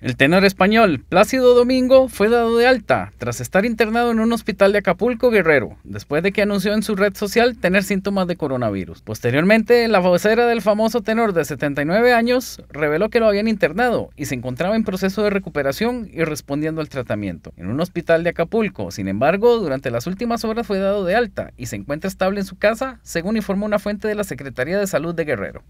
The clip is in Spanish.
El tenor español Plácido Domingo fue dado de alta tras estar internado en un hospital de Acapulco Guerrero, después de que anunció en su red social tener síntomas de coronavirus. Posteriormente, la vocera del famoso tenor de 79 años reveló que lo habían internado y se encontraba en proceso de recuperación y respondiendo al tratamiento en un hospital de Acapulco. Sin embargo, durante las últimas horas fue dado de alta y se encuentra estable en su casa, según informó una fuente de la Secretaría de Salud de Guerrero.